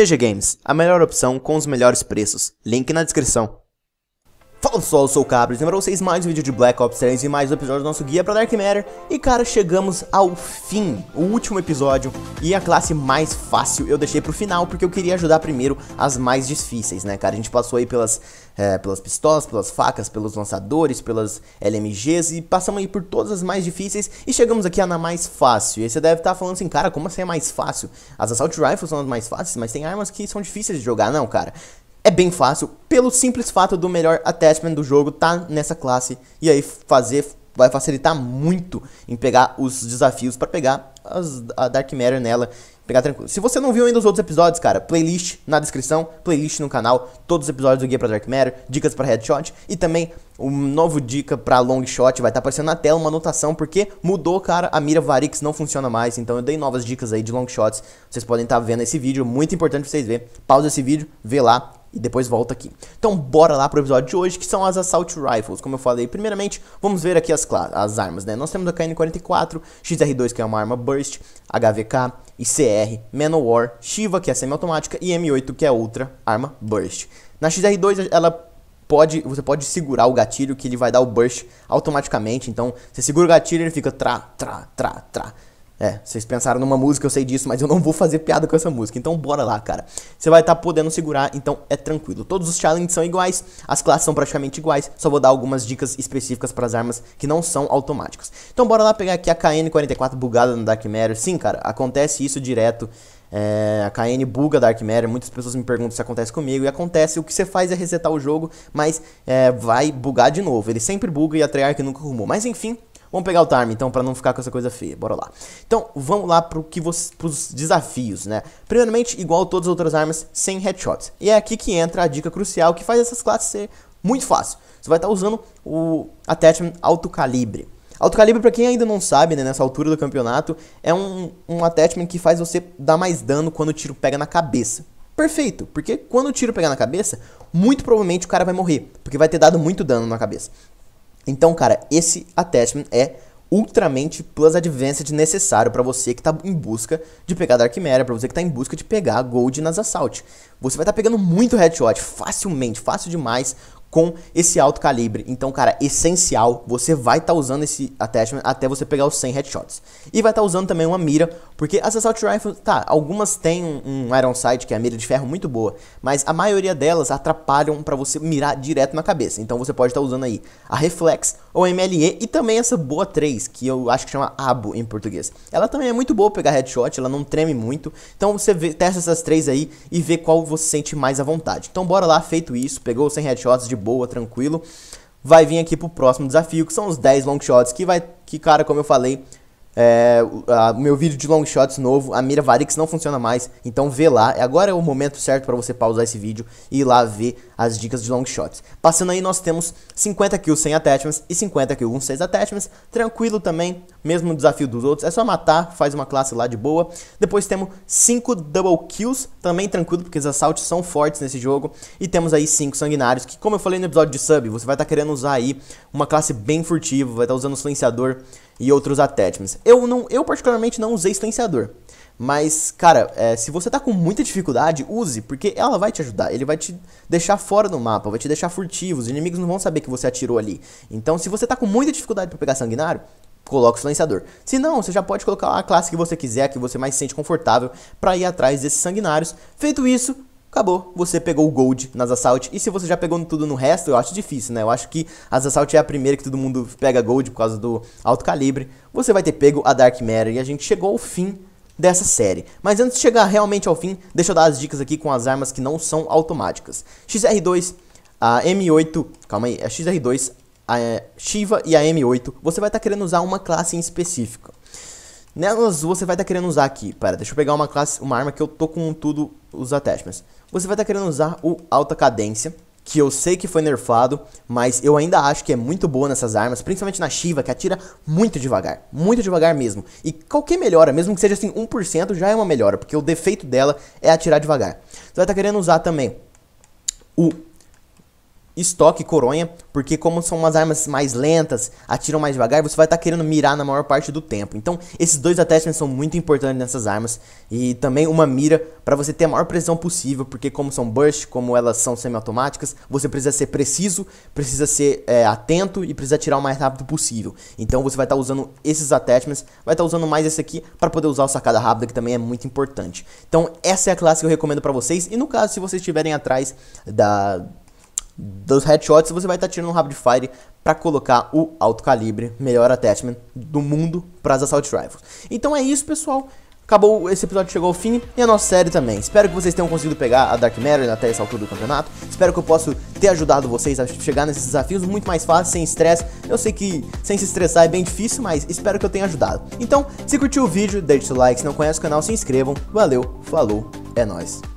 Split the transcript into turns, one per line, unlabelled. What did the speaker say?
TG Games, a melhor opção com os melhores preços. Link na descrição. Fala pessoal, eu sou o Cabris, lembra para vocês mais um vídeo de Black Ops 3 e mais um episódio do nosso guia para Dark Matter E cara, chegamos ao fim, o último episódio e a classe mais fácil eu deixei pro final porque eu queria ajudar primeiro as mais difíceis, né cara A gente passou aí pelas, é, pelas pistolas, pelas facas, pelos lançadores, pelas LMGs e passamos aí por todas as mais difíceis e chegamos aqui na mais fácil E aí você deve estar tá falando assim, cara, como assim é mais fácil? As Assault Rifles são as mais fáceis, mas tem armas que são difíceis de jogar, não cara é bem fácil, pelo simples fato do melhor attachment do jogo tá nessa classe. E aí fazer vai facilitar muito em pegar os desafios para pegar as, a Dark Matter nela. Pegar tranquilo. Se você não viu ainda os outros episódios, cara, playlist na descrição, playlist no canal, todos os episódios do Guia para Dark Matter, dicas para headshot e também um novo dica para long shot, vai estar tá aparecendo na tela uma anotação porque mudou, cara, a mira Varix não funciona mais, então eu dei novas dicas aí de long shots. Vocês podem estar tá vendo esse vídeo, muito importante pra vocês verem. Pausa esse vídeo, vê lá e depois volta aqui. Então bora lá pro episódio de hoje, que são as Assault Rifles. Como eu falei, primeiramente, vamos ver aqui as, as armas, né? Nós temos a KN-44, XR2, que é uma arma Burst, HVK, ICR, Manowar, Shiva, que é semiautomática, e M8, que é outra arma Burst. Na XR2, ela pode, você pode segurar o gatilho, que ele vai dar o Burst automaticamente. Então, você segura o gatilho, ele fica tra, tra, tra, tra. É, vocês pensaram numa música, eu sei disso, mas eu não vou fazer piada com essa música. Então bora lá, cara. Você vai estar tá podendo segurar, então é tranquilo. Todos os challenges são iguais, as classes são praticamente iguais, só vou dar algumas dicas específicas para as armas que não são automáticas. Então bora lá pegar aqui a KN44 bugada no Dark Matter. Sim, cara, acontece isso direto. É, a KN buga Dark Matter, muitas pessoas me perguntam se acontece comigo, e acontece, o que você faz é resetar o jogo, mas é, vai bugar de novo, ele sempre buga e a Treyarch nunca rumou. mas enfim, Vamos pegar o time, então, para não ficar com essa coisa feia. Bora lá. Então, vamos lá pro que você, pros desafios, né? Primeiramente, igual todas as outras armas, sem headshots. E é aqui que entra a dica crucial que faz essas classes ser muito fácil. Você vai estar tá usando o attachment alto calibre. Alto calibre, pra quem ainda não sabe, né, nessa altura do campeonato, é um, um attachment que faz você dar mais dano quando o tiro pega na cabeça. Perfeito, porque quando o tiro pegar na cabeça, muito provavelmente o cara vai morrer, porque vai ter dado muito dano na cabeça. Então, cara, esse attachment é ultramente plus advanced necessário para você que está em busca de pegar Dark Matter, para você que está em busca de pegar Gold nas Assault. Você vai estar tá pegando muito headshot facilmente, fácil demais, com esse alto calibre. Então, cara, essencial, você vai estar tá usando esse attachment até você pegar os 100 headshots. E vai estar tá usando também uma mira, porque as assault rifles, tá, algumas têm um, um iron sight, que é a mira de ferro muito boa, mas a maioria delas atrapalham para você mirar direto na cabeça. Então, você pode estar tá usando aí a reflex ou a MLE e também essa boa 3, que eu acho que chama abo em português. Ela também é muito boa pegar headshot, ela não treme muito. Então, você vê, testa essas três aí e vê qual você sente mais à vontade. Então, bora lá, feito isso, pegou os 100 headshots de boa, tranquilo, vai vir aqui pro próximo desafio, que são os 10 long shots, que vai, que cara, como eu falei, é, o meu vídeo de long shots novo, a mira Varix não funciona mais, então vê lá. Agora é o momento certo para você pausar esse vídeo e ir lá ver as dicas de long shots. Passando aí, nós temos 50 kills sem attachments e 50 kills com 6 attachments, tranquilo também, mesmo desafio dos outros. É só matar, faz uma classe lá de boa. Depois temos 5 double kills, também tranquilo, porque os assaltos são fortes nesse jogo. E temos aí 5 sanguinários, que como eu falei no episódio de sub, você vai estar tá querendo usar aí uma classe bem furtiva, vai estar tá usando silenciador e outros attachments. Eu, não, eu particularmente não usei silenciador. Mas, cara, é, se você tá com muita dificuldade, use, porque ela vai te ajudar. Ele vai te deixar fora do mapa, vai te deixar furtivo. Os inimigos não vão saber que você atirou ali. Então, se você tá com muita dificuldade para pegar sanguinário, coloca o silenciador. Se não, você já pode colocar a classe que você quiser, que você mais se sente confortável para ir atrás desses sanguinários. Feito isso, acabou. Você pegou o Gold nas Assault. E se você já pegou tudo no resto, eu acho difícil, né? Eu acho que as Assault é a primeira que todo mundo pega Gold por causa do alto calibre. Você vai ter pego a Dark Matter. E a gente chegou ao fim dessa série. Mas antes de chegar realmente ao fim, deixa eu dar as dicas aqui com as armas que não são automáticas. XR2, a M8, calma aí, a é XR2, a é, Shiva e a M8, você vai estar tá querendo usar uma classe em específico. Nelas você vai estar tá querendo usar aqui, pera, deixa eu pegar uma classe, uma arma que eu tô com tudo os attachments. Você vai estar tá querendo usar o Alta Cadência, que eu sei que foi nerfado, mas eu ainda acho que é muito boa nessas armas, principalmente na Shiva, que atira muito devagar, muito devagar mesmo. E qualquer melhora, mesmo que seja assim 1%, já é uma melhora, porque o defeito dela é atirar devagar. Você vai estar tá querendo usar também o estoque coronha, porque como são umas armas mais lentas, atiram mais devagar, você vai estar tá querendo mirar na maior parte do tempo. Então, esses dois attachments são muito importantes nessas armas e também uma mira para você ter a maior precisão possível, porque como são burst, como elas são semiautomáticas, você precisa ser preciso, precisa ser é, atento e precisa atirar o mais rápido possível. Então, você vai estar tá usando esses attachments, vai estar tá usando mais esse aqui para poder usar o sacada rápida, que também é muito importante. Então, essa é a classe que eu recomendo para vocês e no caso, se vocês estiverem atrás da dos headshots, você vai estar tá tirando um Rapid Fire para colocar o alto calibre, melhor attachment do mundo para as Assault Rifles. Então é isso, pessoal. Acabou, esse episódio chegou ao fim e a nossa série também. Espero que vocês tenham conseguido pegar a Dark Matter até essa altura do campeonato. Espero que eu possa ter ajudado vocês a chegar nesses desafios muito mais fácil, sem estresse. Eu sei que sem se estressar é bem difícil, mas espero que eu tenha ajudado. Então, se curtiu o vídeo, deixe seu like. Se não conhece o canal, se inscrevam. Valeu, falou, é nóis.